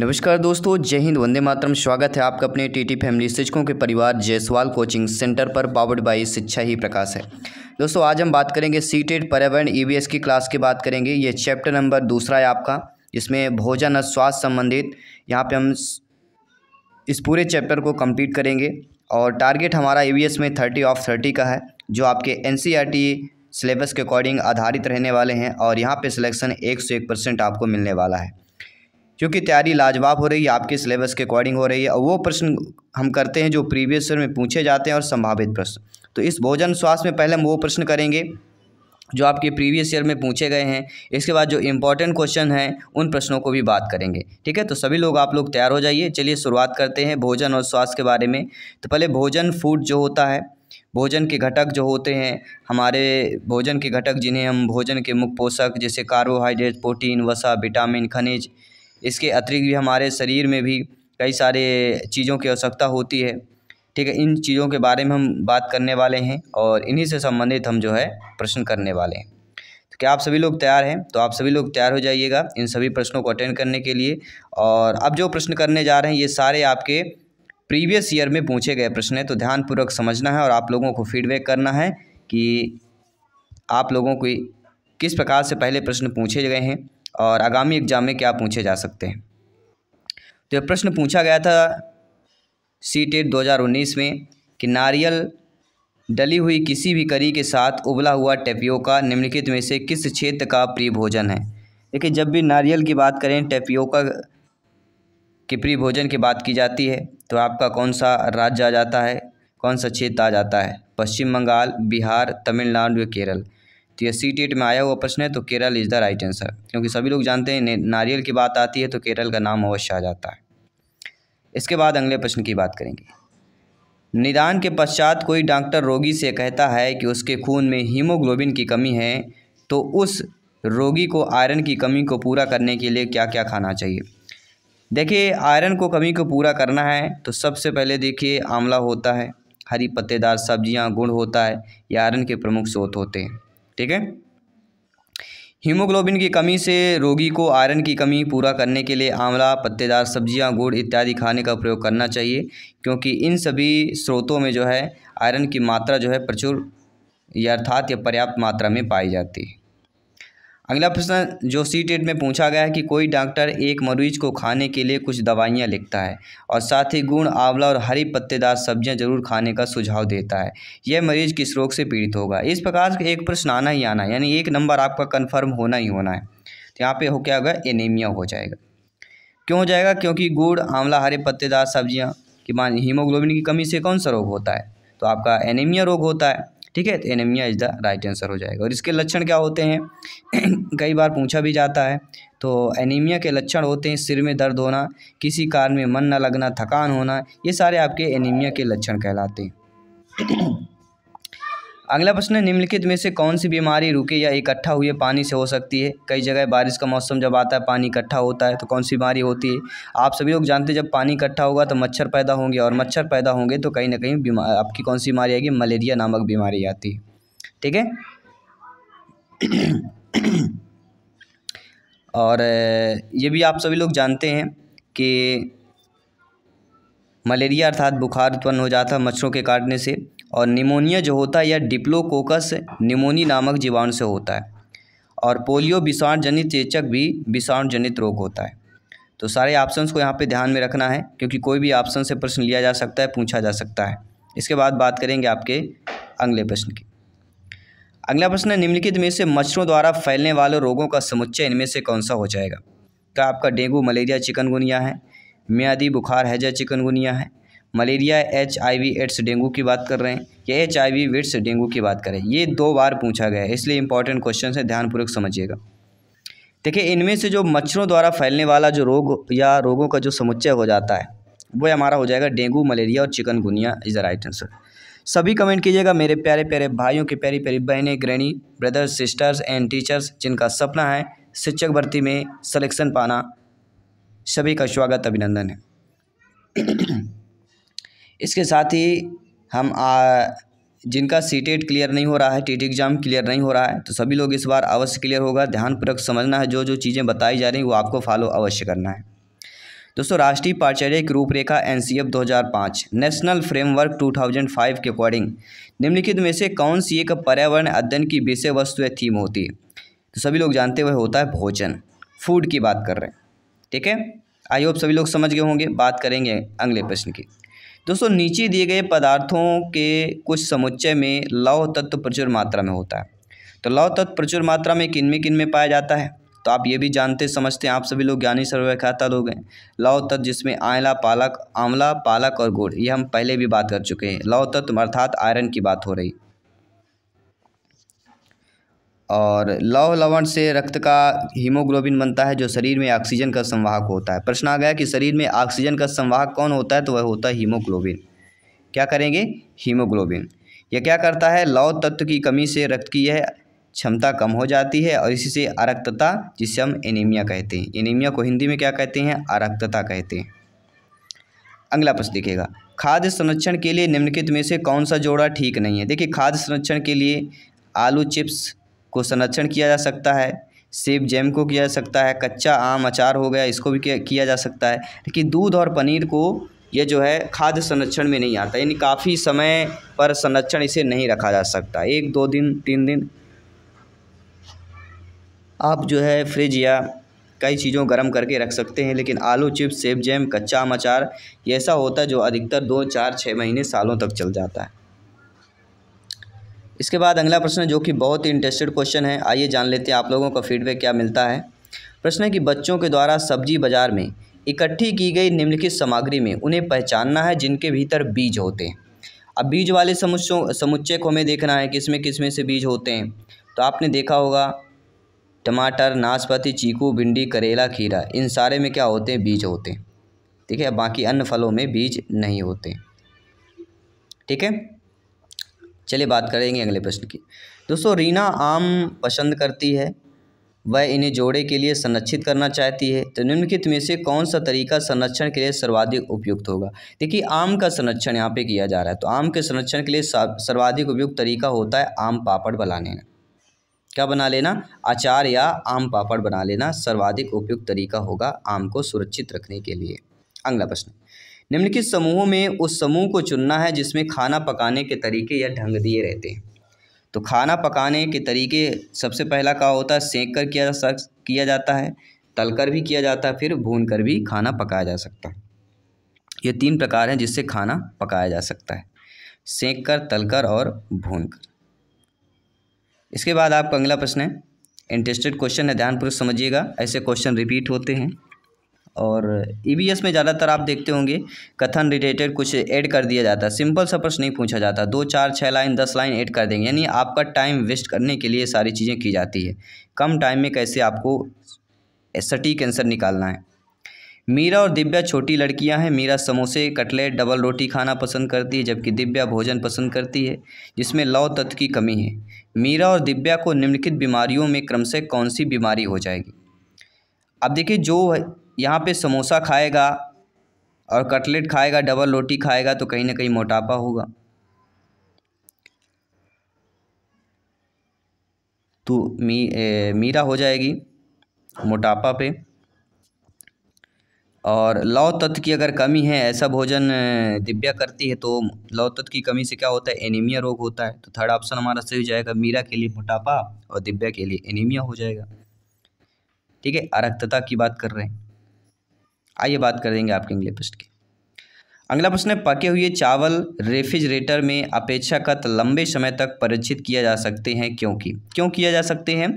नमस्कार दोस्तों जय हिंद वंदे मातरम स्वागत है आपका अपने टीटी फैमिली शिक्षकों के परिवार जयसवाल कोचिंग सेंटर पर पावर्ड बाई शिक्षा ही प्रकाश है दोस्तों आज हम बात करेंगे सी टेट पर्यावरण ई e की क्लास की बात करेंगे ये चैप्टर नंबर दूसरा है आपका इसमें भोजन और स्वास्थ्य संबंधित यहाँ पर हम इस पूरे चैप्टर को कम्प्लीट करेंगे और टारगेट हमारा ई e में थर्टी ऑफ थर्टी का है जो आपके एन e सिलेबस के अकॉर्डिंग आधारित रहने वाले हैं और यहाँ पर सिलेक्शन एक सौ एक परसेंट आपको मिलने वाला है क्योंकि तैयारी लाजवाब हो रही है आपके सिलेबस के अकॉर्डिंग हो रही है और वो प्रश्न हम करते हैं जो प्रीवियस ईयर में पूछे जाते हैं और संभावित प्रश्न तो इस भोजन स्वास्थ्य में पहले हम वो प्रश्न करेंगे जो आपके प्रीवियस ईयर में पूछे गए हैं इसके बाद जो इम्पोर्टेंट क्वेश्चन हैं उन प्रश्नों को भी बात करेंगे ठीक है तो सभी लोग आप लोग तैयार हो जाइए चलिए शुरुआत करते हैं भोजन और स्वास्थ्य के बारे में तो पहले भोजन फूड जो होता है भोजन के घटक जो होते हैं हमारे भोजन के घटक जिन्हें हम भोजन के मुख्य पोषक जैसे कार्बोहाइड्रेट प्रोटीन वसा विटामिन खनिज इसके अतिरिक्त भी हमारे शरीर में भी कई सारे चीज़ों की आवश्यकता होती है ठीक है इन चीज़ों के बारे में हम बात करने वाले हैं और इन्हीं से संबंधित हम जो है प्रश्न करने वाले हैं तो क्या आप सभी लोग तैयार हैं तो आप सभी लोग तैयार हो जाइएगा इन सभी प्रश्नों को अटेंड करने के लिए और अब जो प्रश्न करने जा रहे हैं ये सारे आपके प्रीवियस ईयर में पूछे गए प्रश्न हैं तो ध्यानपूर्वक समझना है और आप लोगों को फीडबैक करना है कि आप लोगों को किस प्रकार से पहले प्रश्न पूछे गए हैं और आगामी एग्जाम में क्या पूछे जा सकते हैं तो यह प्रश्न पूछा गया था सी टेट में कि नारियल डली हुई किसी भी करी के साथ उबला हुआ टेपियोका निम्नलिखित में से किस क्षेत्र का प्रिय भोजन है देखिए जब भी नारियल की बात करें टेपियोका के प्रिय भोजन की बात की जाती है तो आपका कौन सा राज्य आ जाता है कौन सा क्षेत्र आ जाता है पश्चिम बंगाल बिहार तमिलनाडु या केरल तो ये सी टेट में आया हुआ प्रश्न है तो Kerala is the right answer क्योंकि सभी लोग जानते हैं नारियल की बात आती है तो केरल का नाम अवश्य आ जाता है इसके बाद अगले प्रश्न की बात करेंगे निदान के पश्चात कोई डॉक्टर रोगी से कहता है कि उसके खून में हीमोग्लोबिन की कमी है तो उस रोगी को आयरन की कमी को पूरा करने के लिए क्या क्या खाना चाहिए देखिए आयरन को कमी को पूरा करना है तो सबसे पहले देखिए आंवला होता है हरी पत्तेदार सब्जियां गुड़ होता है ये आयरन के प्रमुख स्रोत होते हैं ठीक है हीमोग्लोबिन की कमी से रोगी को आयरन की कमी पूरा करने के लिए आंवला पत्तेदार सब्जियां गुड़ इत्यादि खाने का प्रयोग करना चाहिए क्योंकि इन सभी स्रोतों में जो है आयरन की मात्रा जो है प्रचुर या अर्थात या पर्याप्त मात्रा में पाई जाती है अगला प्रश्न जो सी टेट में पूछा गया है कि कोई डॉक्टर एक मरीज को खाने के लिए कुछ दवाइयाँ लिखता है और साथ ही गुण आंवला और हरी पत्तेदार सब्जियाँ जरूर खाने का सुझाव देता है यह मरीज किस रोग से पीड़ित होगा इस प्रकार का एक प्रश्न आना ही आना यानी एक नंबर आपका कन्फर्म होना ही होना है तो यहाँ पे हो क्या होगा एनीमिया हो जाएगा क्यों हो जाएगा क्योंकि गुड़ आंवला हरे पत्तेदार सब्जियाँ कि मान हीमोग्लोबिन की कमी से कौन सा रोग होता है तो आपका एनीमिया रोग होता है ठीक है तो anaemia is the right answer हो जाएगा और इसके लक्षण क्या होते हैं कई बार पूछा भी जाता है तो एनीमिया के लक्षण होते हैं सिर में दर्द होना किसी कारण में मन न लगना थकान होना ये सारे आपके एनीमिया के लक्षण कहलाते हैं अगला प्रश्न है निम्नलिखित में से कौन सी बीमारी रुके या इकट्ठा हुए पानी से हो सकती है कई जगह बारिश का मौसम जब आता है पानी इकट्ठा होता है तो कौन सी बीमारी होती है आप सभी लोग जानते हैं जब पानी इकट्ठा होगा तो मच्छर पैदा होंगे और मच्छर पैदा होंगे तो कहीं ना कहीं बीमार आपकी कौन सी बीमारी आएगी मलेरिया नामक बीमारी आती है ठीक है और ये भी आप सभी लोग जानते हैं कि मलेरिया अर्थात बुखार उत्पन्न हो जाता है मच्छरों के काटने से और निमोनिया जो होता है यह डिप्लोकोकस निमोनी नामक जीवाणु से होता है और पोलियो विषाणु जनित चेचक भी विषाणु जनित रोग होता है तो सारे ऑप्शंस को यहाँ पे ध्यान में रखना है क्योंकि कोई भी ऑप्शन से प्रश्न लिया जा सकता है पूछा जा सकता है इसके बाद बात करेंगे आपके अगले प्रश्न की अगला प्रश्न है निम्नलिखित में से मच्छरों द्वारा फैलने वाले रोगों का समुच्चय इनमें से कौन सा हो जाएगा क्या तो आपका डेंगू मलेरिया चिकनगुनिया है म्यादी बुखार हैजा चिकनगुनिया है malaria H I AIDS dengue की बात कर रहे हैं या एच आई विड्स डेंगू की बात करें ये दो बार पूछा गया है इसलिए इंपॉर्टेंट क्वेश्चन है ध्यानपूर्वक समझिएगा देखिए इनमें से जो मच्छरों द्वारा फैलने वाला जो रोग या रोगों का जो समुच्चय हो जाता है वो हमारा हो जाएगा डेंगू मलेरिया और chikungunya is the right answer सभी कमेंट कीजिएगा मेरे प्यारे प्यारे भाइयों की प्यारी प्यारी बहनें ग्रहणी ब्रदर्स सिस्टर्स एंड टीचर्स जिनका सपना है शिक्षक भर्ती में सलेक्शन पाना सभी का स्वागत अभिनंदन है इसके साथ ही हम आ, जिनका सी क्लियर e नहीं हो रहा है टी एग्ज़ाम क्लियर नहीं हो रहा है तो सभी लोग इस बार अवश्य क्लियर होगा ध्यानपूर्वक समझना है जो जो चीज़ें बताई जा रही हैं वो आपको फॉलो अवश्य करना है दोस्तों राष्ट्रीय की रूपरेखा एन सी एफ दो हज़ार पाँच national framework two thousand five के अकॉर्डिंग निम्नलिखित में से कौन सी एक पर्यावरण अध्ययन की विषय वस्तु या थीम होती है तो सभी लोग जानते हुए होता है भोजन फूड की बात कर रहे हैं ठीक है आई होप सभी लोग समझ गए होंगे बात करेंगे अगले प्रश्न की दोस्तों नीचे दिए गए पदार्थों के कुछ समुच्चय में लौह तत्व प्रचुर मात्रा में होता है तो लौह तत्व प्रचुर मात्रा में किन में किन में पाया जाता है तो आप ये भी जानते समझते हैं आप सभी लोग ज्ञानी सर्वख्याता लोग हैं लौह तत्व जिसमें आयला पालक आंवला पालक और गुड़ ये हम पहले भी बात कर चुके हैं लौह तत्व अर्थात आयरन की बात हो रही और लौह लवण से रक्त का हीमोग्लोबिन बनता है जो शरीर में ऑक्सीजन का संवाहक होता है प्रश्न आ गया कि शरीर में ऑक्सीजन का संवाहक कौन होता है तो वह होता है हीमोग्लोबिन क्या करेंगे हीमोग्लोबिन यह क्या करता है लौह तत्व की कमी से रक्त की यह क्षमता कम हो जाती है और इसी से अरक्तता जिसे हम एनीमिया कहते हैं एनीमिया को हिंदी में क्या कहते हैं अरक्तता कहते हैं अगला प्रश्न देखिएगा खाद्य संरक्षण के लिए निम्नलिखित में से कौन सा जोड़ा ठीक नहीं है देखिए खाद्य संरक्षण के लिए आलू चिप्स को संरक्षण किया जा सकता है सेब जैम को किया जा सकता है कच्चा आम अचार हो गया इसको भी किया जा सकता है लेकिन दूध और पनीर को ये जो है खाद्य संरक्षण में नहीं आता यानी काफ़ी समय पर संरक्षण इसे नहीं रखा जा सकता एक दो दिन तीन दिन आप जो है फ्रिज या कई चीज़ों गर्म करके रख सकते हैं लेकिन आलू चिप्स सेब जैम कच्चा आम अचार ये ऐसा होता है जो अधिकतर दो चार छः महीने सालों तक चल जाता है इसके बाद अगला प्रश्न जो कि बहुत ही इंटरेस्टेड क्वेश्चन है आइए जान लेते हैं आप लोगों का फीडबैक क्या मिलता है प्रश्न है कि बच्चों के द्वारा सब्जी बाजार में इकट्ठी की गई निम्नलिखित सामग्री में उन्हें पहचानना है जिनके भीतर बीज होते हैं अब बीज वाले समुचों समुच्चय को हमें देखना है किसमें किसमें से बीज होते हैं तो आपने देखा होगा टमाटर नाशपाती चीकू भिंडी करेला खीरा इन सारे में क्या होते हैं बीज होते हैं ठीक है बाकी अन्य फलों में बीज नहीं होते ठीक है चलिए बात करेंगे अगले प्रश्न की दोस्तों रीना आम पसंद करती है वह इन्हें जोड़े के लिए संरक्षित करना चाहती है तो निम्नलिखित में से कौन सा तरीका संरक्षण के लिए सर्वाधिक उपयुक्त होगा देखिए आम का संरक्षण यहाँ पे किया जा रहा है तो आम के संरक्षण के लिए सर्वाधिक उपयुक्त तरीका होता है आम पापड़ बना लेना क्या बना लेना अचार या आम पापड़ बना लेना सर्वाधिक उपयुक्त तरीका होगा आम को सुरक्षित रखने के लिए अगला प्रश्न निम्नलिखित समूहों में उस समूह को चुनना है जिसमें खाना पकाने के तरीके या ढंग दिए रहते हैं तो खाना पकाने के तरीके सबसे पहला का होता है सेंक कर किया जा सक किया जाता है तल कर भी किया जाता है फिर भून कर भी खाना पकाया जा सकता है ये तीन प्रकार हैं जिससे खाना पकाया जा सकता है सेंक कर तल कर और भून कर इसके बाद आपका अगला प्रश्न है इंटरेस्टेड क्वेश्चन है ध्यानपूर्वक समझिएगा ऐसे क्वेश्चन रिपीट होते हैं और ई e में ज़्यादातर आप देखते होंगे कथन रिलेटेड कुछ ऐड कर दिया जाता है सिंपल सा प्रश्न नहीं पूछा जाता दो चार छः लाइन दस लाइन ऐड कर देंगे यानी आपका टाइम वेस्ट करने के लिए सारी चीज़ें की जाती है कम टाइम में कैसे आपको सटीक आंसर निकालना है मीरा और दिव्या छोटी लड़कियां हैं मीरा समोसे कटलेट डबल रोटी खाना पसंद करती है जबकि दिव्या भोजन पसंद करती है जिसमें लौ तत्व की कमी है मीरा और दिव्या को निम्नलिखित बीमारियों में क्रमशः कौन सी बीमारी हो जाएगी अब देखिए जो यहाँ पे समोसा खाएगा और कटलेट खाएगा डबल रोटी खाएगा तो कहीं ना कहीं मोटापा होगा तो मी ए, मीरा हो जाएगी मोटापा पे और लौ तत्व की अगर कमी है ऐसा भोजन दिव्या करती है तो लौ तत्व की कमी से क्या होता है एनीमिया रोग होता है तो थर्ड ऑप्शन हमारा सही हो जाएगा मीरा के लिए मोटापा और दिव्या के लिए एनीमिया हो जाएगा ठीक है अरक्तता की बात कर रहे हैं आइए बात करेंगे आपके अगले प्रश्न की अगला प्रश्न है पके हुए चावल रेफ्रिजरेटर में अपेक्षाकृत लंबे समय तक परिचित किया जा सकते हैं क्योंकि क्यों किया जा सकते हैं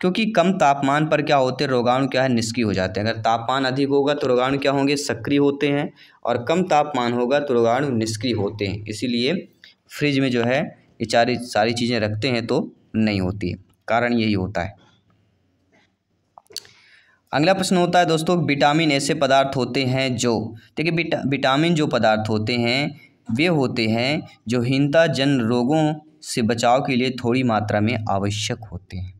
क्योंकि कम तापमान पर क्या होते हैं रोगाणु क्या है निष्क्रिय हो जाते हैं अगर तापमान अधिक होगा तो रोगाणु क्या होंगे सक्रिय होते हैं और कम तापमान होगा तो रोगाणु निष्क्रिय होते हैं इसीलिए फ्रिज में जो है ये सारी सारी चीज़ें रखते हैं तो नहीं होती है कारण यही होता है अगला प्रश्न होता है दोस्तों विटामिन ऐसे पदार्थ होते हैं जो देखिए बिटा, विटामिन जो पदार्थ होते हैं वे होते हैं जो जन रोगों से बचाव के लिए थोड़ी मात्रा में आवश्यक होते हैं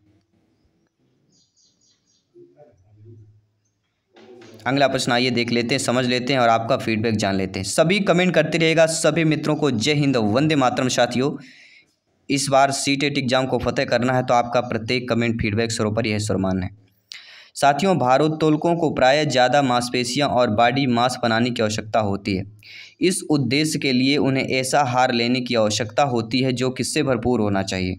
अगला प्रश्न आइए देख लेते हैं समझ लेते हैं और आपका फीडबैक जान लेते हैं सभी कमेंट करते रहेगा सभी मित्रों को जय हिंद वंदे मातरम साथियों इस बार सी एग्जाम e को फतेह करना है तो आपका प्रत्येक कमेंट फीडबैक सर्वोपरि है सरमान है साथियों भारोत्तोलकों को प्रायः ज़्यादा मांसपेशियां और बॉडी मास बनाने की आवश्यकता होती है इस उद्देश्य के लिए उन्हें ऐसा हार लेने की आवश्यकता होती है जो किससे भरपूर होना चाहिए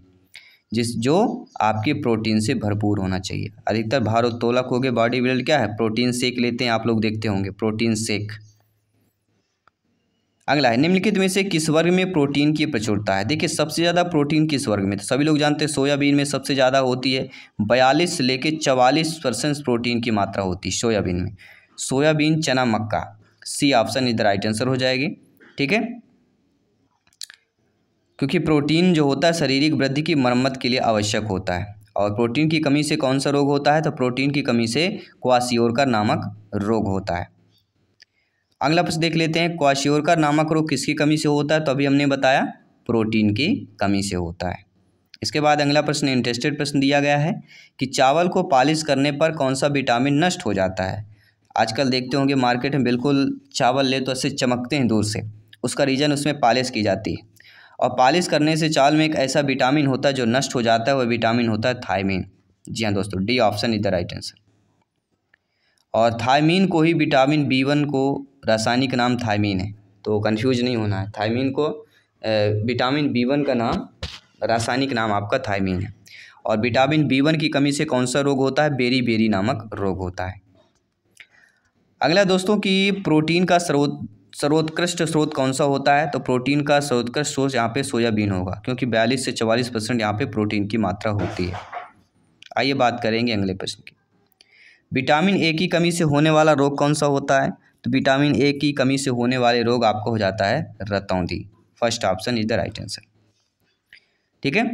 जिस जो आपके प्रोटीन से भरपूर होना चाहिए अधिकतर भारोत्तोलक हो गए बॉडी बिल्डर क्या है प्रोटीन सेक लेते हैं आप लोग देखते होंगे प्रोटीन सेक अगला है निम्नलिखित में से किस वर्ग में प्रोटीन की प्रचुरता है देखिए सबसे ज़्यादा प्रोटीन किस वर्ग में तो सभी लोग जानते हैं सोयाबीन में सबसे ज़्यादा होती है बयालीस लेके चवालीस परसेंट प्रोटीन की मात्रा होती है सोयाबीन में सोयाबीन चना मक्का सी ऑप्शन इधर राइट आंसर हो जाएगी ठीक है क्योंकि प्रोटीन जो होता है शारीरिक वृद्धि की मरम्मत के लिए आवश्यक होता है और प्रोटीन की कमी से कौन सा रोग होता है तो प्रोटीन की कमी से क्वासियोर का नामक रोग होता है अगला प्रश्न देख लेते हैं क्वाश्योरकर नामक रोग किसकी कमी से होता है तो अभी हमने बताया प्रोटीन की कमी से होता है इसके बाद अगला प्रश्न इंटरेस्टेड प्रश्न दिया गया है कि चावल को पॉलिश करने पर कौन सा विटामिन नष्ट हो जाता है आजकल देखते होंगे मार्केट में बिल्कुल चावल ले तो ऐसे चमकते हैं दूर से उसका रीज़न उसमें पॉलिश की जाती है और पॉलिश करने से चावल में एक ऐसा विटामिन होता है जो नष्ट हो जाता है वह विटामिन होता है थायमिन जी हाँ दोस्तों D option is the right answer और थायमीन को ही विटामिन बी वन को रासायनिक नाम थायमीन है तो कन्फ्यूज नहीं होना है थायमीन को विटामिन बी वन का नाम रासायनिक नाम आपका थायमीन है और विटामिन बी वन की कमी से कौन सा रोग होता है बेरी बेरी नामक रोग होता है अगला दोस्तों कि प्रोटीन का स्रोत सर्वोत्कृष्ट स्रोत कौन सा होता है तो प्रोटीन का सर्वोत्कृष्ट स्रोत यहाँ पे सोयाबीन होगा क्योंकि बयालीस से चवालीस परसेंट यहाँ पे प्रोटीन की मात्रा होती है आइए बात करेंगे अगले प्रश्न की विटामिन ए की कमी से होने वाला रोग कौन सा होता है तो विटामिन ए की कमी से होने वाले रोग आपको हो जाता है रतौंधी first option is the right answer ठीक है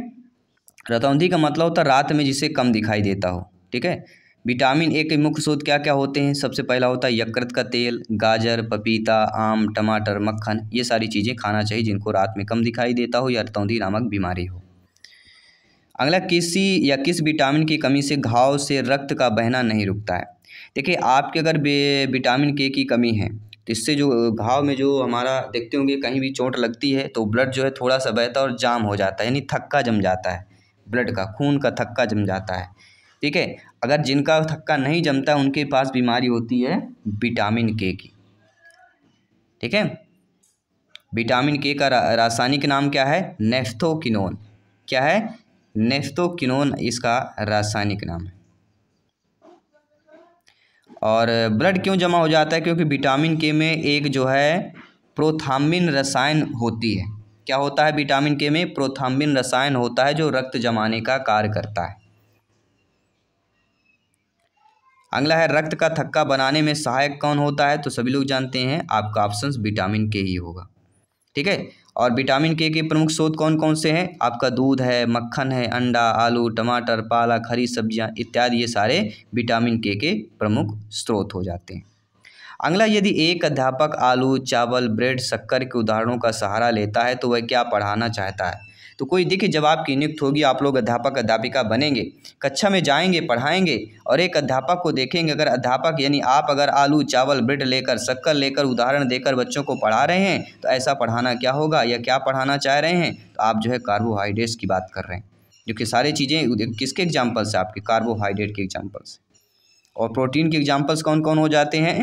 रतौंधी का मतलब होता है रात में जिसे कम दिखाई देता हो ठीक है विटामिन ए के मुख्य स्रोत क्या क्या होते हैं सबसे पहला होता है यकृत का तेल गाजर पपीता आम टमाटर मक्खन ये सारी चीज़ें खाना चाहिए जिनको रात में कम दिखाई देता हो या रतौंधी नामक बीमारी हो अगला किसी या किस विटामिन की कमी से घाव से रक्त का बहना नहीं रुकता है देखिए आपके अगर विटामिन के की कमी है तो इससे जो घाव में जो हमारा देखते होंगे कहीं भी चोट लगती है तो ब्लड जो है थोड़ा सा बहता और जाम हो जाता है यानी थक्का जम जाता है ब्लड का खून का थक्का जम जाता है ठीक है अगर जिनका थक्का नहीं जमता उनके पास बीमारी होती है विटामिन के की ठीक है विटामिन के का रासायनिक नाम क्या है नेफ्थोकिनोन क्या है नेफ्तोकिनोन इसका रासायनिक नाम है और ब्लड क्यों जमा हो जाता है क्योंकि विटामिन के में एक जो है प्रोथाम्बिन रसायन होती है क्या होता है विटामिन के में प्रोथाम्बिन रसायन होता है जो रक्त जमाने का कार्य करता है अगला है रक्त का थक्का बनाने में सहायक कौन होता है तो सभी लोग जानते हैं आपका ऑप्शन विटामिन के ही होगा ठीक है और विटामिन के के प्रमुख स्रोत कौन कौन से हैं आपका दूध है मक्खन है अंडा आलू टमाटर पालक हरी सब्जियां इत्यादि ये सारे विटामिन के के प्रमुख स्रोत हो जाते हैं अगला यदि एक अध्यापक आलू चावल ब्रेड शक्कर के उदाहरणों का सहारा लेता है तो वह क्या पढ़ाना चाहता है तो कोई दिख जब आपकी नियुक्त होगी आप लोग अध्यापक अध्यापिका बनेंगे कक्षा में जाएंगे पढ़ाएंगे और एक अध्यापक को देखेंगे अगर अध्यापक यानी आप अगर आलू चावल ब्रेड लेकर शक्कर लेकर उदाहरण देकर बच्चों को पढ़ा रहे हैं तो ऐसा पढ़ाना क्या होगा या क्या पढ़ाना चाह रहे हैं तो आप जो है कार्बोहाइड्रेट्स की बात कर रहे हैं जो कि सारी चीज़ें किसके एग्ज़ाम्पल्स से आपके कार्बोहाइड्रेट के एग्ज़ाम्पल्स और प्रोटीन के एग्जाम्पल्स कौन कौन हो जाते हैं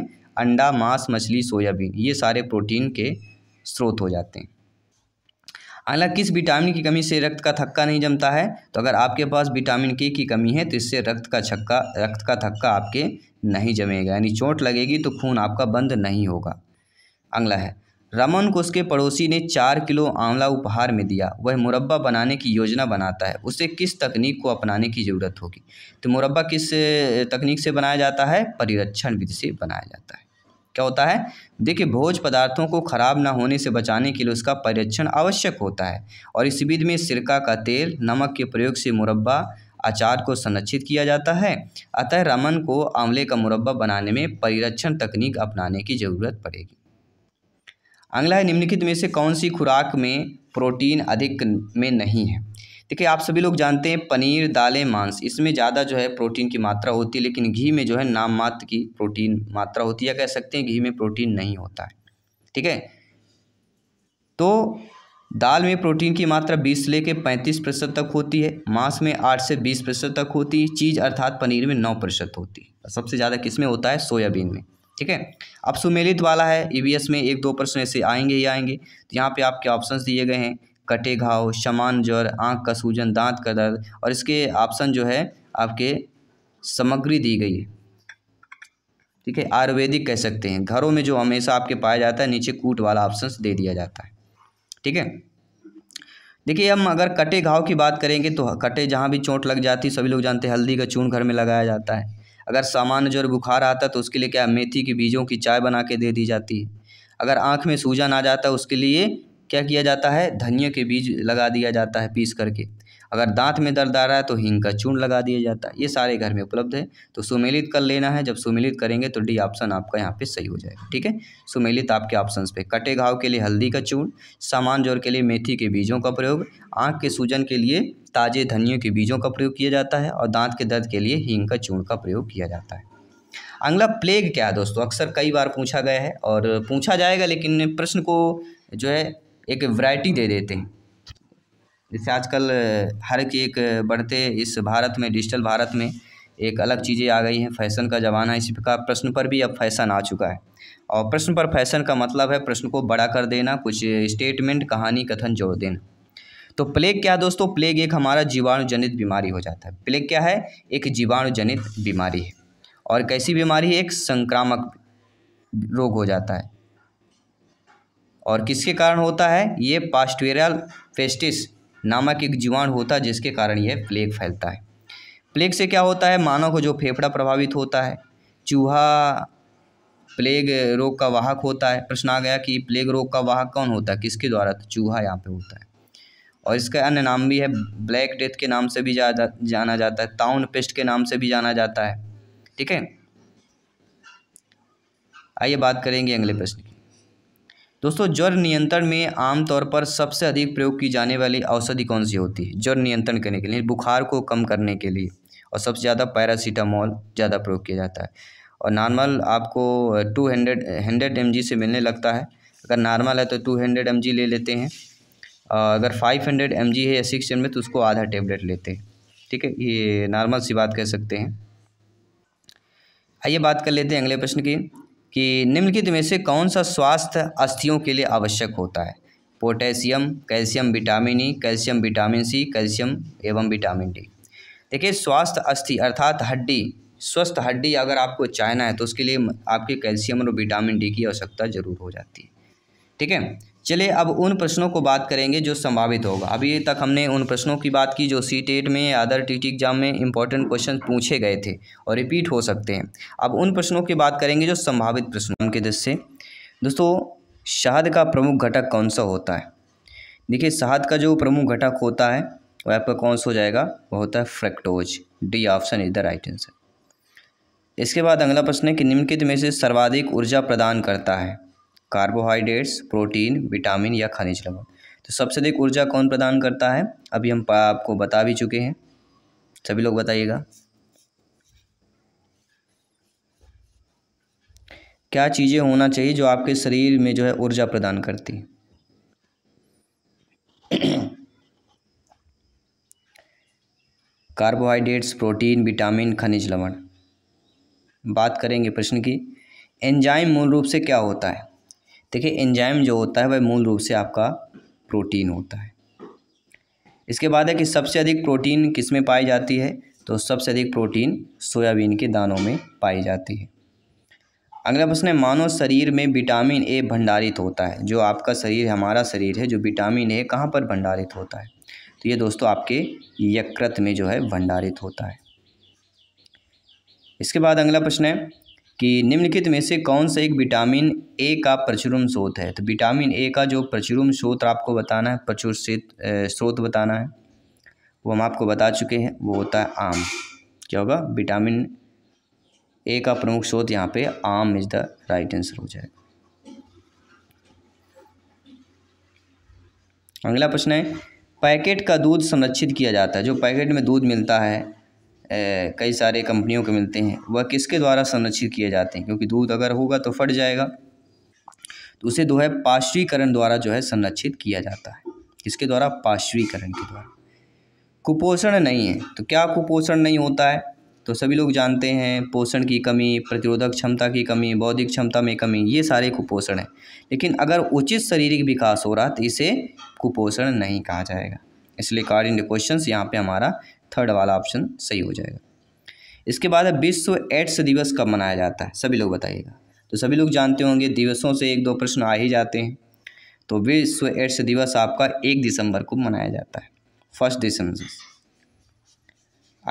अंडा मांस मछली सोयाबीन ये सारे प्रोटीन के स्रोत हो जाते हैं अगला किस विटामिन की कमी से रक्त का थक्का नहीं जमता है तो अगर आपके पास विटामिन के की कमी है तो इससे रक्त का छक्का रक्त का थक्का आपके नहीं जमेगा यानी चोट लगेगी तो खून आपका बंद नहीं होगा अगला है रमन को उसके पड़ोसी ने चार किलो आंवला उपहार में दिया वह मुरब्बा बनाने की योजना बनाता है उसे किस तकनीक को अपनाने की ज़रूरत होगी तो मुरब्बा किस तकनीक से बनाया जाता है परिरक्षण विधि से बनाया जाता है क्या होता है देखिए भोज पदार्थों को खराब ना होने से बचाने के लिए उसका परीक्षण आवश्यक होता है और इस विधि में सिरका का तेल नमक के प्रयोग से मुरब्बा अचार को संरक्षित किया जाता है अतः रमन को आंवले का मुरब्बा बनाने में परिरक्षण तकनीक अपनाने की ज़रूरत पड़ेगी अगला है निम्नलिखित में से कौन सी खुराक में प्रोटीन अधिक में नहीं है देखिए आप सभी लोग जानते हैं पनीर दालें मांस इसमें ज़्यादा जो है प्रोटीन की मात्रा होती है लेकिन घी में जो है नाम मात्र की प्रोटीन मात्रा होती है कह सकते हैं घी में प्रोटीन नहीं होता है ठीक है तो दाल में प्रोटीन की मात्रा 20 से लेकर पैंतीस प्रतिशत तक होती है मांस में 8 से 20 प्रतिशत तक होती है चीज़ अर्थात पनीर में 9 प्रतिशत होती है सबसे ज़्यादा किस में होता है सोयाबीन में ठीक है अब सुमेलित वाला है ई e में एक दो प्रश्न ऐसे आएंगे ही आएंगे तो यहाँ पे आपके ऑप्शंस दिए गए हैं कटे घाव समान ज्वर आँख का सूजन दांत का दर्द और इसके ऑप्शन जो है आपके सामग्री दी गई है ठीक है आयुर्वेदिक कह सकते हैं घरों में जो हमेशा आपके पाया जाता है नीचे कूट वाला ऑप्शन दे दिया जाता है ठीक है देखिए हम अगर कटे घाव की बात करेंगे तो कटे जहाँ भी चोट लग जाती सभी लोग जानते हैं हल्दी का चून घर में लगाया जाता है अगर सामान्य ज्वर बुखार आता है तो उसके लिए क्या मेथी के बीजों की चाय बना के दे दी जाती है अगर आँख में सूजन आ जाता है उसके लिए क्या किया जाता है धनिया के बीज लगा दिया जाता है पीस करके अगर दांत में दर्द आ रहा है तो हींग का चूर्ण लगा दिया जाता है ये सारे घर में उपलब्ध है तो सुमेलित कर लेना है जब सुमेलित करेंगे तो डी ऑप्शन आपका यहाँ पे सही हो जाएगा ठीक है सुमेलित आपके ऑप्शन पे कटे घाव के लिए हल्दी का चूर्ण सामान जोर के लिए मेथी के बीजों का प्रयोग आँख के सूजन के लिए ताजे धनियों के बीजों का प्रयोग किया जाता है और दांत के दर्द के लिए हींग का चूर्ण का प्रयोग किया जाता है अगला प्लेग क्या है दोस्तों अक्सर कई बार पूछा गया है और पूछा जाएगा लेकिन प्रश्न को जो है एक वैरायटी दे देते हैं जैसे आजकल हर एक बढ़ते इस भारत में डिजिटल भारत में एक अलग चीज़ें आ गई हैं फैशन का ज़माना है इसी प्रकार प्रश्न पर भी अब फैशन आ चुका है और प्रश्न पर फैशन का मतलब है प्रश्न को बड़ा कर देना कुछ स्टेटमेंट कहानी कथन जोड़ देना तो प्लेग क्या है दोस्तों प्लेग एक हमारा जीवाणु जनित बीमारी हो जाता है प्लेग क्या है एक जीवाणु जनित बीमारी है और कैसी बीमारी है एक संक्रामक रोग हो जाता है और किसके कारण होता है ये पास्टवेरियल फेस्टिस नामक एक जीवाणु होता है जिसके कारण यह प्लेग फैलता है प्लेग से क्या होता है मानव को जो फेफड़ा प्रभावित होता है चूहा प्लेग रोग का वाहक होता है प्रश्न आ गया कि प्लेग रोग का वाहक कौन होता है किसके द्वारा तो चूहा यहाँ पे होता है और इसका अन्य नाम भी है ब्लैक डेथ के नाम से भी जा, जाना जाता है ताउन पेस्ट के नाम से भी जाना जाता है ठीक है आइए बात करेंगे अगले प्रश्न की दोस्तों ज्वर नियंत्रण में आमतौर पर सबसे अधिक प्रयोग की जाने वाली औषधि कौन सी होती है ज्वर नियंत्रण करने के लिए बुखार को कम करने के लिए और सबसे ज़्यादा पैरासीटामोल ज़्यादा प्रयोग किया जाता है और नॉर्मल आपको टू हंड्रेड हंड्रेड एम से मिलने लगता है अगर नॉर्मल है तो टू हंड्रेड एम ले लेते हैं अगर फाइव हंड्रेड एम है या सिक्स हंड्रेड तो उसको आधा टेबलेट लेते हैं ठीक है ये नॉर्मल सी बात कह सकते हैं आइए बात कर लेते हैं अगले प्रश्न की कि निम्नलिखित में से कौन सा स्वास्थ्य अस्थियों के लिए आवश्यक होता है potassium calcium vitamin E calcium vitamin C calcium एवं विटामिन डी देखिए स्वास्थ्य अस्थि अर्थात हड्डी स्वस्थ हड्डी अगर आपको चाहना है तो उसके लिए आपके कैल्शियम और विटामिन डी की आवश्यकता जरूर हो जाती है ठीक है चलिए अब उन प्रश्नों को बात करेंगे जो संभावित होगा अभी तक हमने उन प्रश्नों की बात की जो सी टेट e में या अदर टी टी एग्जाम में इंपॉर्टेंट क्वेश्चन पूछे गए थे और रिपीट हो सकते हैं अब उन प्रश्नों की बात करेंगे जो संभावित प्रश्नों के दृष्टि से दोस्तों शहद का प्रमुख घटक कौन सा होता है देखिए शहद का जो प्रमुख घटक होता है वह आपका कौन सा हो जाएगा वह होता है fructose D option is the right answer इसके बाद अगला प्रश्न है कि निम्नलिखित में से सर्वाधिक ऊर्जा प्रदान करता है कार्बोहाइड्रेट्स प्रोटीन विटामिन या खनिज लवण तो सबसे अधिक ऊर्जा कौन प्रदान करता है अभी हम आपको बता भी चुके हैं सभी लोग बताइएगा क्या चीज़ें होना चाहिए जो आपके शरीर में जो है ऊर्जा प्रदान करती कार्बोहाइड्रेट्स प्रोटीन विटामिन खनिज लवण बात करेंगे प्रश्न की एंजाइम मूल रूप से क्या होता है देखिए एंजाइम जो होता है वह मूल रूप से आपका प्रोटीन होता है इसके बाद है कि सबसे अधिक प्रोटीन किस में पाई जाती है तो सबसे अधिक प्रोटीन सोयाबीन के दानों में पाई जाती है अगला प्रश्न है मानव शरीर में विटामिन ए भंडारित होता है जो आपका शरीर हमारा शरीर है जो विटामिन ए कहाँ पर भंडारित होता है तो ये दोस्तों आपके यकृत में जो है भंडारित होता है इसके बाद अगला प्रश्न है कि निम्नलिखित में से कौन सा एक विटामिन ए का प्रचुरम स्रोत है तो विटामिन ए का जो प्रचुरम स्रोत आपको बताना है प्रचुर स्रोत बताना है वो हम आपको बता चुके हैं वो होता है आम क्या होगा विटामिन ए का प्रमुख स्रोत यहाँ पे आम इज द राइट आंसर हो जाएगा अगला प्रश्न है पैकेट का दूध संरक्षित किया जाता है जो पैकेट में दूध मिलता है कई सारे कंपनियों के मिलते हैं वह किसके द्वारा संरक्षित किए जाते हैं क्योंकि दूध अगर होगा तो फट जाएगा तो उसे जो है पाश्चरीकरण द्वारा जो है संरक्षित किया जाता है किसके द्वारा पाश्चरीकरण के द्वारा कुपोषण नहीं है तो क्या कुपोषण नहीं होता है तो सभी लोग जानते हैं पोषण की कमी प्रतिरोधक क्षमता की कमी बौद्धिक क्षमता में कमी ये सारे कुपोषण हैं लेकिन अगर उचित शारीरिक विकास हो रहा तो इसे कुपोषण नहीं कहा जाएगा इसलिए कार्ड इंड क्वेश्चन यहाँ पे हमारा थर्ड वाला ऑप्शन सही हो जाएगा इसके बाद विश्व एड्स दिवस कब मनाया जाता है सभी लोग बताइएगा तो सभी लोग जानते होंगे दिवसों से एक दो प्रश्न आ ही जाते हैं तो विश्व एड्स दिवस आपका एक दिसंबर को मनाया जाता है फर्स्ट दिसंबर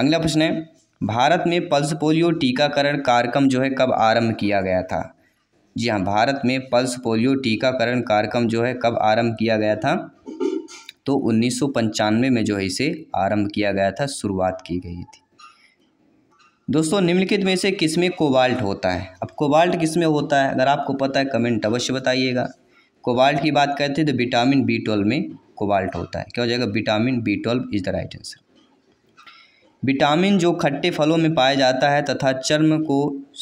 अगला प्रश्न है भारत में पल्स पोलियो टीकाकरण कार्यक्रम जो है कब आरंभ किया गया था जी हाँ भारत में पल्स पोलियो टीकाकरण कार्यक्रम जो है कब आरंभ किया गया था तो उन्नीस में जो है इसे आरंभ किया गया था शुरुआत की गई थी दोस्तों निम्नलिखित में से किसमें कोबाल्ट होता है अब कोबाल्ट किस में होता है अगर आपको पता है कमेंट अवश्य बताइएगा कोबाल्ट की बात करते हैं तो विटामिन बी ट्वेल्व में कोबाल्ट होता है क्या हो जाएगा vitamin B twelve is the right answer vitamin जो खट्टे फलों में पाया जाता है तथा चर्म को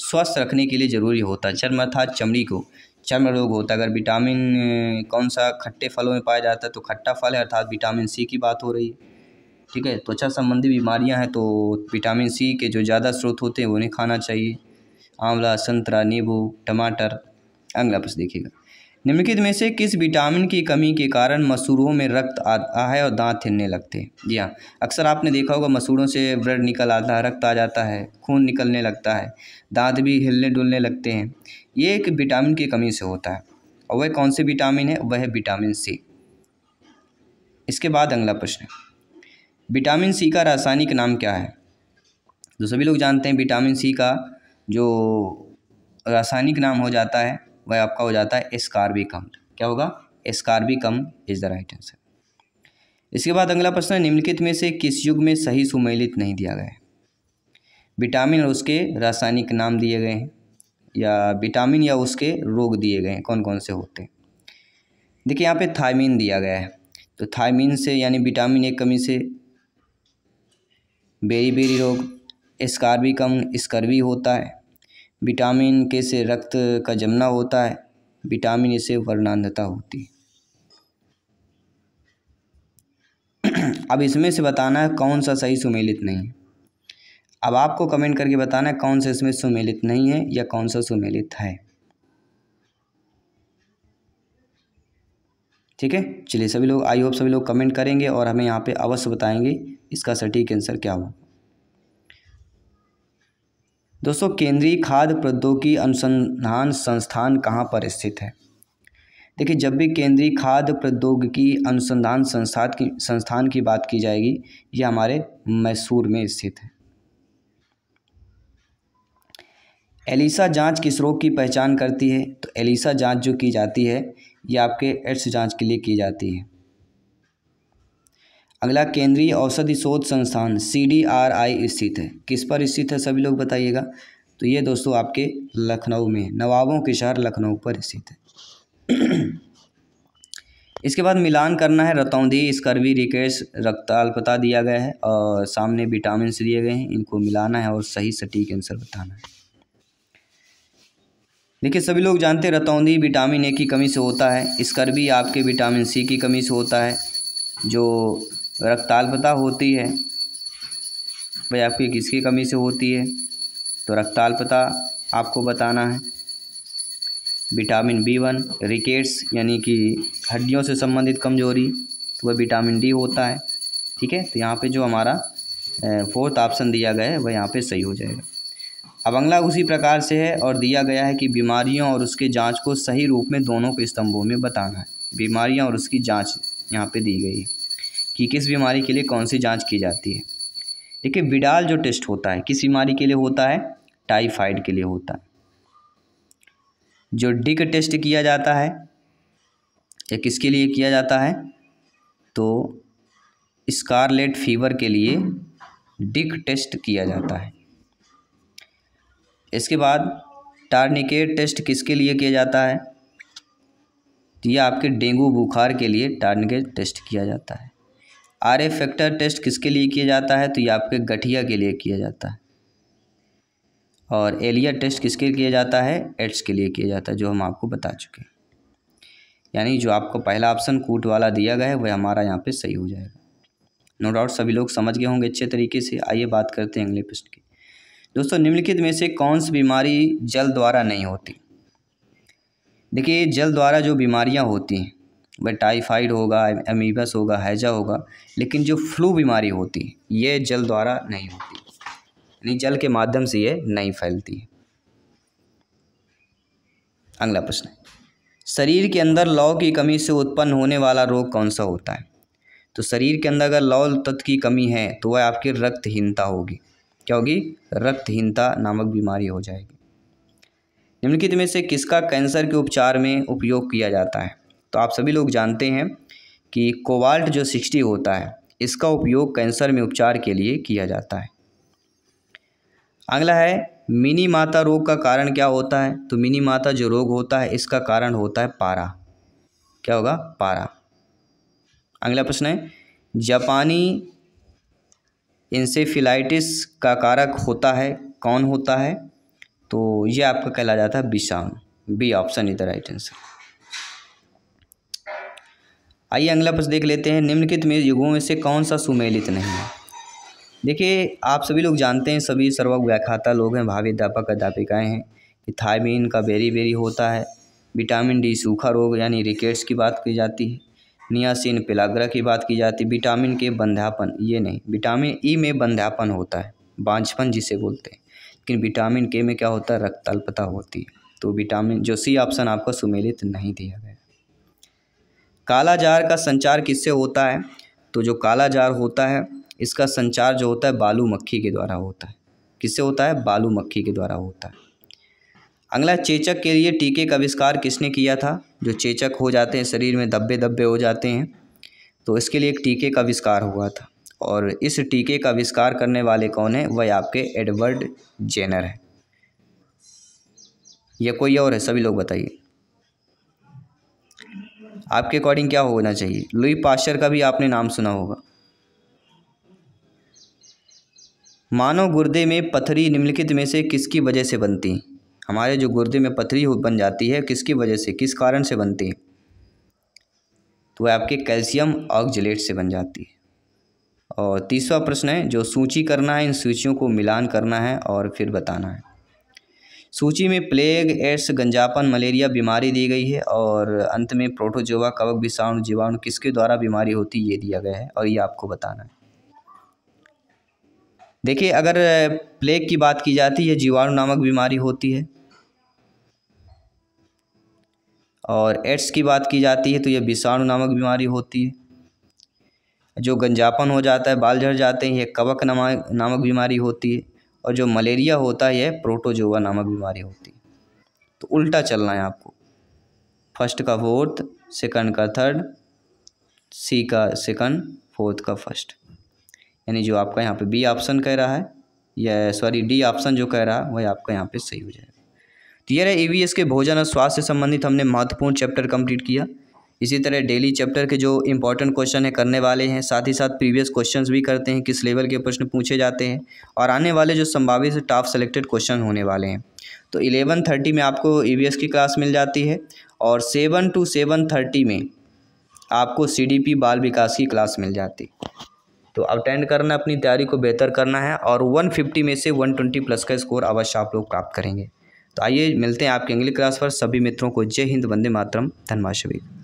स्वस्थ रखने के लिए जरूरी होता है चर्म अर्थात चमड़ी को चर्म अच्छा रोग होता है अगर विटामिन कौन सा खट्टे फलों में पाया जाता है तो खट्टा फल है अर्थात विटामिन सी की बात हो रही है ठीक है त्वचा संबंधी बीमारियां हैं तो विटामिन सी के जो ज़्यादा स्रोत होते हैं उन्हें खाना चाहिए आंवला संतरा नींबू टमाटर अगला प्रश्न देखिएगा निम्नलिखित में से किस विटामिन की कमी के कारण मसूरों में रक्त आता है और दांत हिलने लगते हैं जी हाँ अक्सर आपने देखा होगा मसूरों से ब्लड निकल आता है रक्त आ जाता है खून निकलने लगता है दांत भी हिलने डुलने लगते हैं ये एक विटामिन की कमी से होता है और वह कौन सी विटामिन है वह है विटामिन सी इसके बाद अगला प्रश्न विटामिन सी का रासायनिक नाम क्या है जो सभी लोग जानते हैं विटामिन सी का जो रासायनिक नाम हो जाता है वह आपका हो जाता है एस्कार्बिकम क्या होगा एस्कार्बिकम इज द राइट आंसर इसके बाद अगला प्रश्न निम्नलिखित में से किस युग में सही सुमेलित नहीं दिया गया है विटामिन और उसके रासायनिक नाम दिए गए हैं या विटामिन या उसके रोग दिए गए हैं कौन कौन से होते हैं देखिए यहाँ पे थायमिन दिया गया है तो थायमिन से यानी विटामिन ए कमी से बेरी बेरी रोग स्कार्वी कम स्कर्वी होता है विटामिन के से रक्त का जमना होता है विटामिन ए से वर्णांधता होती है अब इसमें से बताना है कौन सा सही सुमेलित नहीं है अब आपको कमेंट करके बताना है कौन सा इसमें सुमेलित नहीं है या कौन सा सुमेलित है ठीक है चलिए सभी लोग आई होप सभी लोग कमेंट करेंगे और हमें यहाँ पे अवश्य बताएंगे इसका सटीक आंसर क्या हो दोस्तों केंद्रीय खाद्य प्रौद्योगिकी अनुसंधान संस्थान कहाँ पर स्थित है देखिए जब भी केंद्रीय खाद्य प्रौद्योगिकी अनुसंधान संस्थान की संस्थान की बात की जाएगी यह हमारे मैसूर में स्थित है एलिसा जांच किस रोग की पहचान करती है तो एलिसा जांच जो की जाती है ये आपके एड्स जांच के लिए की जाती है अगला केंद्रीय औषधि शोध संस्थान सी डी आर आई स्थित है किस पर स्थित है सभी लोग बताइएगा तो ये दोस्तों आपके लखनऊ में नवाबों के शहर लखनऊ पर स्थित है इसके बाद मिलान करना है रतौंधी स्कर्वी रिकेश रक्ताल पता दिया गया है और सामने विटामिन दिए गए हैं इनको मिलाना है और सही सटीक आंसर बताना है देखिए सभी लोग जानते हैं रतौंधी विटामिन ए की कमी से होता है स्कर्वी आपके विटामिन सी की कमी से होता है जो रक्ताल्पता होती है भाई आपकी किसकी कमी से होती है तो रक्ताल्पता आपको बताना है विटामिन बी वन रिकेट्स यानी कि हड्डियों से संबंधित कमजोरी तो वह विटामिन डी होता है ठीक है तो यहाँ पे जो हमारा फोर्थ ऑप्शन दिया गया है वह यहाँ पे सही हो जाएगा अब अगला उसी प्रकार से है और दिया गया है कि बीमारियों और उसके जांच को सही रूप में दोनों के स्तंभों में बताना है बीमारियां और उसकी जांच यहाँ पे दी गई है कि किस बीमारी के लिए कौन सी जांच की जाती है देखिए विडाल जो टेस्ट होता है किस बीमारी के लिए होता है टाइफाइड के लिए होता है जो डिक टेस्ट किया जाता है या किसके लिए किया जाता है तो स्कारलेट फीवर के लिए डिक टेस्ट किया जाता है इसके बाद टार्निकेट टेस्ट किसके लिए किया जाता है यह आपके डेंगू बुखार के लिए टार्निकेट टेस्ट किया जाता है आर ए फैक्टर टेस्ट किसके लिए किया जाता है तो ये आपके गठिया के लिए किया जाता है और एलिया टेस्ट किसके लिए किया जाता है एड्स के लिए किया जाता है जो हम आपको बता चुके हैं यानी जो आपको पहला ऑप्शन कूट वाला दिया गया है वह हमारा यहाँ पे सही हो जाएगा नो डाउट सभी लोग समझ गए होंगे अच्छे तरीके से आइए बात करते हैं अगले प्रश्न की दोस्तों निम्नलिखित में से कौन सी बीमारी जल द्वारा नहीं होती देखिए जल द्वारा जो बीमारियां होती हैं वह टाइफाइड होगा एमीबस होगा हैजा होगा लेकिन जो फ्लू बीमारी होती है ये जल द्वारा नहीं होती यानी जल के माध्यम से ये नहीं फैलती अगला प्रश्न शरीर के अंदर लौ की कमी से उत्पन्न होने वाला रोग कौन सा होता है तो शरीर के अंदर अगर लौ तत्व की कमी है तो वह आपकी रक्तहीनता होगी क्या होगी रक्तहीनता नामक बीमारी हो जाएगी निम्नलिखित में से किसका कैंसर के उपचार में उपयोग किया जाता है तो आप सभी लोग जानते हैं कि कोवाल्ट जो सिक्सटी होता है इसका उपयोग कैंसर में उपचार के लिए किया जाता है अगला है मिनी माता रोग का कारण क्या होता है तो मिनी माता जो रोग होता है इसका कारण होता है पारा क्या होगा पारा अगला प्रश्न है जापानी इंसेफिलाइटिस का कारक होता है कौन होता है तो ये आपका कहला जाता है विषाणु बी ऑप्शन इधर राइट आंसर आइए अगला प्रश्न देख लेते हैं निम्नलिखित में युगों में से कौन सा सुमेलित नहीं है देखिए आप सभी लोग जानते हैं सभी सर्वक व्याख्याता लोग हैं भावी अध्यापक अध्यापिकाएँ हैं कि थायमीन का बेरी बेरी होता है विटामिन डी सूखा रोग यानी रिकेट्स की बात की जाती है नियासिन पिलाग्रा की बात की जाती है विटामिन के बंध्यापन ये नहीं विटामिन ई में बंध्यापन होता है बांझपन जिसे बोलते हैं लेकिन विटामिन के में क्या होता है अल्पता होती है तो विटामिन जो सी ऑप्शन आपको सुमेलित नहीं दिया गया कालाजार का संचार किससे होता है तो जो कालाजार होता है इसका संचार जो होता है बालू मक्खी के द्वारा होता है किससे होता है बालू मक्खी के द्वारा होता है अगला चेचक के लिए टीके का आविष्कार किसने किया था जो चेचक हो जाते हैं शरीर में धब्बे धब्बे हो जाते हैं तो इसके लिए एक टीके का आविष्कार हुआ था और इस टीके का आविष्कार करने वाले कौन है वह आपके एडवर्ड जेनर है या कोई और है सभी लोग बताइए आपके अकॉर्डिंग क्या होना चाहिए लुई पाश्चर का भी आपने नाम सुना होगा मानव गुर्दे में पथरी निम्नलिखित में से किसकी वजह से बनती है हमारे जो गुर्दे में पथरी बन जाती है किसकी वजह से किस कारण से बनती है तो वह आपके कैल्शियम ऑक्जलेट से बन जाती है और तीसरा प्रश्न है जो सूची करना है इन सूचियों को मिलान करना है और फिर बताना है सूची में प्लेग एड्स गंजापन मलेरिया बीमारी दी गई है और अंत में प्रोटोजोवा कवक विषाणु जीवाणु किसके द्वारा बीमारी होती है ये दिया गया है और ये आपको बताना है देखिए अगर प्लेग की बात की जाती है जीवाणु नामक बीमारी होती है और एड्स की बात की जाती है तो यह विषाणु नामक बीमारी होती है जो गंजापन हो जाता है बाल झड़ जाते हैं यह कवक नामा नामक बीमारी होती है और जो मलेरिया होता है यह प्रोटोजोवा नामक बीमारी होती है तो उल्टा चलना है आपको फर्स्ट का फोर्थ सेकंड का थर्ड सी का सेकंड फोर्थ का फर्स्ट यानी जो आपका यहाँ पे बी ऑप्शन कह रहा है या सॉरी डी ऑप्शन जो कह रहा है वही आपका यहाँ पे सही हो जाएगा तो ये रहे ई के भोजन और स्वास्थ्य से संबंधित हमने महत्वपूर्ण चैप्टर कंप्लीट किया इसी तरह डेली चैप्टर के जो इंपॉर्टेंट क्वेश्चन है करने वाले हैं साथ ही साथ प्रीवियस क्वेश्चंस भी करते हैं किस लेवल के प्रश्न पूछे जाते हैं और आने वाले जो संभावित टॉप सेलेक्टेड क्वेश्चन होने वाले हैं तो इलेवन थर्टी में आपको ई की क्लास मिल जाती है और सेवन टू सेवन थर्टी में आपको सी बाल विकास की क्लास मिल जाती है तो अटेंड करना अपनी तैयारी को बेहतर करना है और 150 में से 120 प्लस का स्कोर अवश्य आप लोग प्राप्त करेंगे तो आइए मिलते हैं आपके अगली क्लास पर सभी मित्रों को जय हिंद वंदे मातरम धन्यवाद